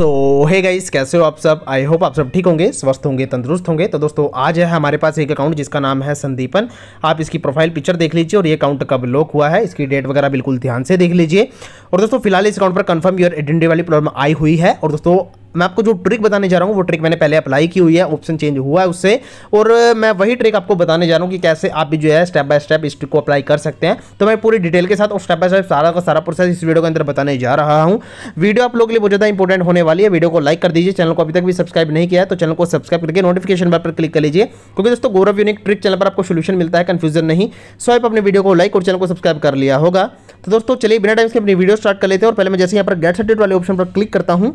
सो hey guys कैसे हो आप सब आई होप आप सब ठीक होंगे स्वस्थ होंगे तंदुरुस्त होंगे तो दोस्तों आज है हमारे पास एक अकाउंट जिसका नाम है संदीपन आप इसकी प्रोफाइल पिक्चर देख लीजिए और ये अकाउंट कब लॉक हुआ है इसकी डेट वगैरह बिल्कुल ध्यान से देख लीजिए और दोस्तों फिलहाल इस अकाउंट पर कन्फर्म योर आइडेंटिटी वाली प्रॉब्लम आई हुई है और दोस्तों मैं आपको जो ट्रिक बताने जा रहा हूँ वो ट्रिक मैंने पहले अप्लाई की हुई है ऑप्शन चेंज हुआ है उससे और मैं वही ट्रिक आपको बताने जा रहा हूँ कि कैसे आप भी जो है स्टेप बाय स्टेप इस ट्रिक को अप्लाई कर सकते हैं तो मैं पूरी डिटेल के साथ और स्टेप बाय स्टेप सारा का सारा प्रोसेस इस वीडियो के अंदर बताने जा रहा हूँ वीडियो आप लोग के लिए बहुत ज़्यादा इंपॉर्टेंट होने वाली है वीडियो को लाइक कर दीजिए चैनल को अभी तक भी सब्सक्राइब नहीं किया है तो चैनल को सब्सक्राइब करके नोटिफिकेशन पर क्लिक कर लीजिए क्योंकि दोस्तों गौरव यूनिक ट्रिक चैनल पर आपको सोल्यूशन मिलता है कन्फ्यूजन नहीं सो आप अपने वीडियो को लाइक और चैनल को सब्सक्राइब कर लिया होगा तो दोस्तों चलिए बिना टाइम से अपनी वीडियो स्टार्ट कर लेते हैं और पहले मैं जैसे यहाँ पर गेट सेटेड वाले ऑप्शन पर क्लिक करता हूँ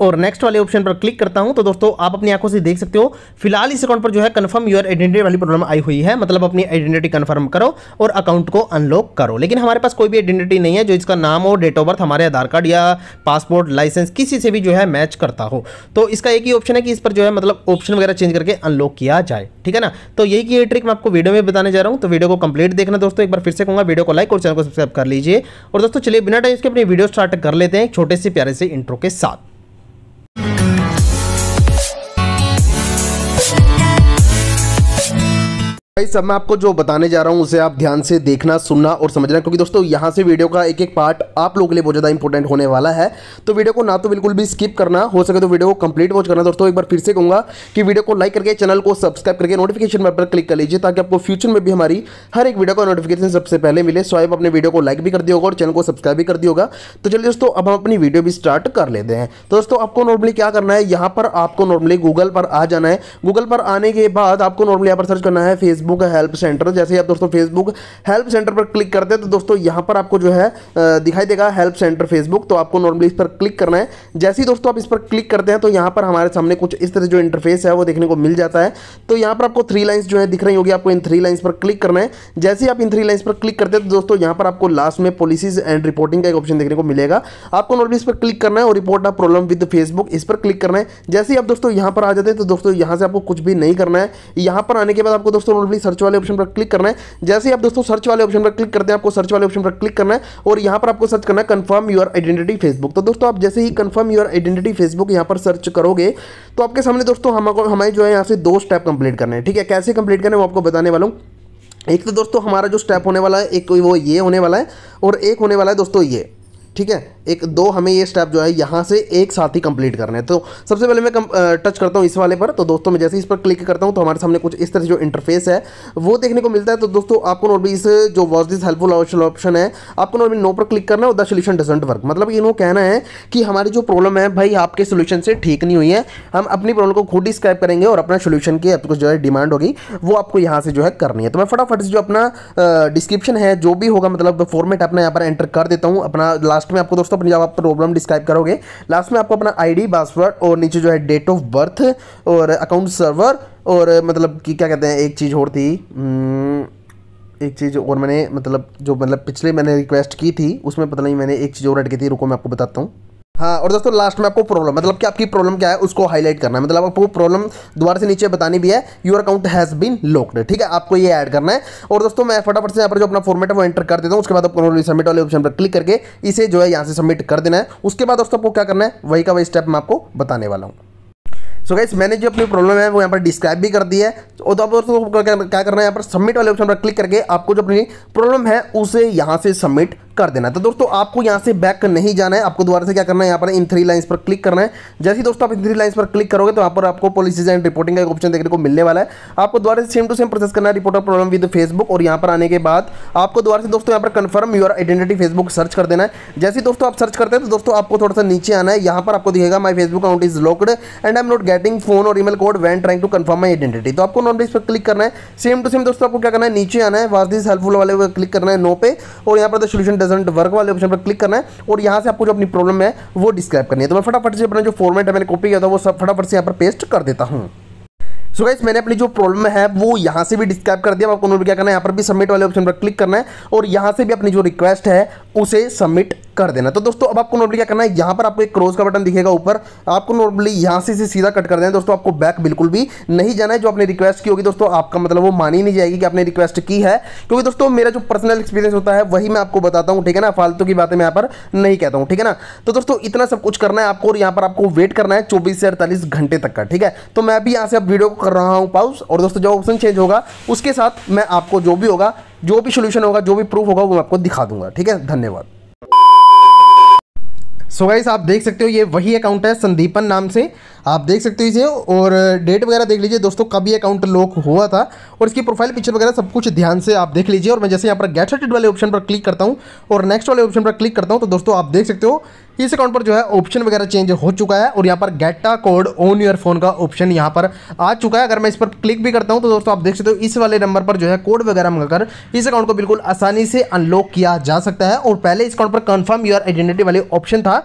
और नेक्स्ट वाले ऑप्शन पर क्लिक करता हूं तो दोस्तों आप अपनी आंखों से देख सकते हो फिलहाल इस अकाउंट पर जो है कंफर्म योर आइडेंटिटी वाली प्रॉब्लम आई हुई है मतलब अपनी आइडेंटिटी कंफर्म करो और अकाउंट को अनलॉक करो लेकिन हमारे पास कोई भी आइडेंटिटी नहीं है जो इसका नाम और डेट ऑफ बर्थ हमारे आधार कार्ड या पासपोर्ट लाइसेंस किसी से भी जो है मैच करता हो तो इसका एक ही ऑप्शन है कि इस पर जो है मतलब ऑप्शन वगैरह चेंज करके अनलॉक किया जाए ठीक है ना तो यही की ट्रिक मैं आपको वीडियो में बताने जा रहा हूँ तो वीडियो को कंप्लीट देखना दोस्तों एक बार फिर से कहूँगा वीडियो को लाइक और चैनल को सब्सक्राइब कर लीजिए और दोस्तों चलिए बिना टाइम इसके अपनी वीडियो स्टार्ट कर लेते हैं छोटे से प्यारे से इंट्रो के साथ गाइस अब मैं आपको जो बताने जा रहा हूँ उसे आप ध्यान से देखना सुनना और समझना क्योंकि दोस्तों यहाँ से वीडियो का एक एक पार्ट आप लोगों के लिए बहुत ज़्यादा इंपॉर्टेंट होने वाला है तो वीडियो को ना तो बिल्कुल भी स्किप करना हो सके तो वीडियो को कंप्लीट वॉच करना दोस्तों एक बार फिर से कहूँगा कि वीडियो को लाइक करके चैनल को सब्सक्राइब करके नोटिफिकेशन पर क्लिक कर लीजिए ताकि आपको फ्यूचर में भी हमारी हर एक वीडियो का नोटिफिकेशन सबसे पहले मिले सो आप अपने वीडियो को लाइक भी कर दिया होगा और चैनल को सब्सक्राइब भी कर दिया होगा तो चलिए दोस्तों अब हम अपनी वीडियो भी स्टार्ट कर लेते हैं तो दोस्तों आपको नॉर्मली क्या करना है यहाँ पर आपको नॉर्मली गूगल पर आ जाना है गूगल पर आने के बाद आपको नॉर्मली यहाँ पर सर्च करना है फेसबुक फेसबुक हेल्प सेंटर जैसे ही आप दोस्तों फेसबुक हेल्प सेंटर पर क्लिक करते हैं तो दोस्तों यहाँ पर आपको जो है दिखाई देगा हेल्प सेंटर फेसबुक तो आपको नॉर्मली इस पर क्लिक करना है जैसे ही दोस्तों आप इस पर क्लिक करते हैं तो यहाँ पर हमारे सामने कुछ इस तरह जो इंटरफेस है वो देखने को मिल जाता है तो यहाँ पर आपको थ्री लाइन्स जो है दिख रही होगी आपको इन थ्री लाइन्स पर क्लिक करना है जैसे ही आप इन थ्री लाइन्स पर क्लिक करते हैं तो दोस्तों यहाँ पर आपको लास्ट में पॉलिसीज एंड रिपोर्टिंग का एक ऑप्शन देखने को मिलेगा आपको नॉर्मली इस पर क्लिक करना है और रिपोर्ट आप प्रॉब्लम विद फेसबुक इस पर क्लिक करना है जैसे ही आप दोस्तों यहाँ पर आ जाते हैं तो दोस्तों यहाँ से आपको कुछ भी नहीं करना है यहाँ पर आने के बाद आपको दोस्तों सर्च वाले ऑप्शन पर क्लिक करना है जैसे ही आप दोस्तों सर्च वाले ऑप्शन पर क्लिक करते हैं आपको सर्च वाले ऑप्शन पर क्लिक करना है और यहाँ पर आपको सर्च करना है कन्फर्म यूर आइडेंटिटी फेसबुक तो दोस्तों आप जैसे ही कन्फर्म यूर आइडेंटिटी फेसबुक यहाँ पर सर्च करोगे तो आपके सामने दोस्तों हम हमें जो है यहाँ से दो स्टेप कंप्लीट करना है ठीक है कैसे कंप्लीट करना है वो आपको बताने वाला हूँ एक तो दोस्तों हमारा जो स्टेप होने वाला है एक वो ये होने वाला है और एक होने वाला है दोस्तों ये ठीक है एक दो हमें ये स्टेप जो है यहाँ से एक साथ ही कंप्लीट करना है तो सबसे पहले मैं कम, टच करता हूँ इस वाले पर तो दोस्तों मैं जैसे इस पर क्लिक करता हूँ तो हमारे सामने कुछ इस तरह से जो इंटरफेस है वो देखने को मिलता है तो दोस्तों आपको भी इस जो वॉज दिस हेल्पफुल ऑप्शन है आपको नोट नो पर क्लिक करना है और द सोल्यूशन डजेंट वर्क मतलब इन्हों कहना है कि हमारी जो प्रॉब्लम है भाई आपके सोल्यूशन से ठीक नहीं हुई है हम अपनी प्रॉब्लम को खुद डिस्क्राइब करेंगे और अपना सोल्यूशन की आपको जो है डिमांड होगी वो आपको यहाँ से जो है करनी है तो मैं फटाफट से जो अपना डिस्क्रिप्शन है जो भी होगा मतलब फॉर्मेट अपना यहाँ पर एंटर कर देता हूँ अपना लास्ट में आपको दोस्तों दोस्तों अपनी जब आप प्रॉब्लम डिस्क्राइब करोगे लास्ट में आपको अपना आईडी पासवर्ड और नीचे जो है डेट ऑफ बर्थ और अकाउंट सर्वर और मतलब कि क्या कहते हैं एक चीज़ और थी हम्म, एक चीज़ और मैंने मतलब जो मतलब पिछले मैंने रिक्वेस्ट की थी उसमें पता नहीं मैंने एक चीज़ और अटकी थी रुको मैं आपको बताता हूँ हाँ और दोस्तों लास्ट में आपको प्रॉब्लम मतलब कि आपकी प्रॉब्लम क्या है उसको हाईलाइट करना है मतलब आपको प्रॉब्लम दोबारा से नीचे बतानी भी है your account has been locked ठीक है आपको ये ऐड करना है और दोस्तों मैं फटाफट से यहाँ पर जो अपना फॉर्मेट है वो एंटर कर देता हूँ उसके बाद आपको सबमिट वाले ऑप्शन पर क्लिक करके इसे जो है यहाँ से सबमिट कर देना है उसके बाद दोस्तों आपको क्या करना है वही का वही स्टेप मैं आपको बताने वाला हूँ सो गाइस मैंने जो अपनी प्रॉब्लम है वो यहाँ पर डिस्क्राइब भी कर दी है और तो आप दोस्तों तो क्या करना है यहाँ पर सबमिट वाले ऑप्शन पर क्लिक करके आपको जो अपनी प्रॉब्लम है उसे यहाँ से सबमिट कर देना है तो दोस्तों आपको यहाँ से बैक नहीं जाना है आपको दोबारा से क्या करना है यहाँ पर इन थ्री लाइन्स पर क्लिक करना है जैसे ही दोस्तों आप इन थ्री लाइन्स पर क्लिक करोगे तो यहाँ पर आपको पॉलिसीज एंड रिपोर्टिंग का एक ऑप्शन देखने को मिलने वाला है आपको दोबारा से सेम टू सेम प्रोसेस करना है रिपोर्टर प्रॉब्लम विद फेसबुक और यहाँ पर आने के बाद आपको दोबारा से दोस्तों यहाँ पर confirm your identity Facebook search कर देना है जैसे दोस्तों आप सर्च करते हैं तो दोस्तों आपको थोड़ा सा नीचे आना है यहाँ पर आपको दिखेगा my Facebook account is locked and I am not getting phone और email code when trying to confirm my identity तो आपको नॉन पे इस पर क्लिक करना है सेम टू सेम दोस्तों आपको क्या करना है नीचे आना है वाज दिस हेल्पफुल वाले पर क्लिक करना है नो पे और यहाँ पर द सोल्यूशन डजेंट वर्क वाले ऑप्शन पर क्लिक करना है और यहाँ से आपको जो अपनी प्रॉब्लम है वो डिस्क्राइब करनी है तो मैं फटाफट से अपना जो फॉर्मेट है मैंने कॉपी किया था वो सब फटाफट से यहाँ पर पेस्ट कर देता हूँ सो गाइस मैंने अपनी जो प्रॉब्लम है वो यहाँ से भी डिस्क्राइब कर दिया आपको उन्होंने क्या करना है यहाँ पर भी सबमिट वाले ऑप्शन पर क्लिक करना है और यहाँ से भी अपनी जो रिक्वेस्ट है उसे सबमिट कर देना तो दोस्तों अब आपको नॉर्मली क्या करना है यहाँ पर आपको एक क्रोज का बटन दिखेगा ऊपर आपको नॉर्मली यहाँ से सीधा कट कर देना दोस्तों आपको बैक बिल्कुल भी नहीं जाना है जो आपने रिक्वेस्ट की होगी दोस्तों आपका मतलब वो मानी नहीं जाएगी कि आपने रिक्वेस्ट की है क्योंकि दोस्तों मेरा जो पर्सनल एक्सपीरियंस होता है वही मैं आपको बताता हूँ ठीक है ना फालतू की बातें मैं यहाँ पर नहीं कहता हूँ ठीक है ना तो दोस्तों इतना सब कुछ करना है आपको और यहाँ पर आपको वेट करना है चौबीस से अड़तालीस घंटे तक का ठीक है तो मैं भी यहाँ से अब वीडियो को कर रहा हूँ पाउस और दोस्तों जो ऑप्शन चेंज होगा उसके साथ मैं आपको जो भी होगा जो भी सोल्यूशन होगा जो भी प्रूफ होगा वो मैं आपको दिखा दूंगा ठीक है धन्यवाद सो so गाइस आप देख सकते हो ये वही अकाउंट है संदीपन नाम से आप देख सकते हो इसे और डेट वगैरह देख लीजिए दोस्तों कब ये अकाउंट लॉक हुआ था और इसकी प्रोफाइल पिक्चर वगैरह सब कुछ ध्यान से आप देख लीजिए और मैं जैसे यहाँ पर गेट सर्टिड वाले ऑप्शन पर क्लिक करता हूँ और नेक्स्ट वाले ऑप्शन पर क्लिक करता हूँ तो दोस्तों आप देख सकते हो इस अकाउंट पर जो है ऑप्शन वगैरह चेंज हो चुका है और यहाँ पर get a code on your phone का ऑप्शन यहाँ पर आ चुका है अगर मैं इस पर क्लिक भी करता हूँ तो दोस्तों आप देख सकते हो इस वाले नंबर पर जो है कोड वगैरह मंगाकर इस अकाउंट को बिल्कुल आसानी से अनलॉक किया जा सकता है और पहले इस अकाउंट पर कन्फर्म योर आइडेंटिटी वाले ऑप्शन था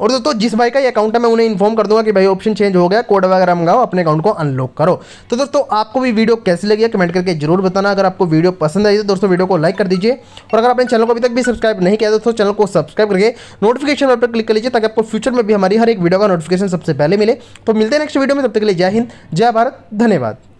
और दोस्तों जिस भाई का ये अकाउंट है मैं उन्हें इन्फॉर्म कर दूंगा कि भाई ऑप्शन चेंज हो गया कोड वगैरह मंगाओ अपने अकाउंट को अनलॉक करो तो दोस्तों आपको भी वीडियो कैसी लगी कमेंट करके जरूर बताना अगर आपको वीडियो पसंद आई तो दोस्तों वीडियो को लाइक कर दीजिए और अगर आपने चैनल को अभी तक भी सब्सक्राइब नहीं किया तो दोस्तों चैनल को सब्सक्राइब करके नोटिफिकेशन पर क्लिक कर लीजिए ताकि आपको फ्यूचर में भी हमारी हर एक वीडियो का नोटिफिकेशन सबसे पहले मिले तो मिलते हैं नेक्स्ट वीडियो में तब तक के लिए जय हिंद जय भारत धन्यवाद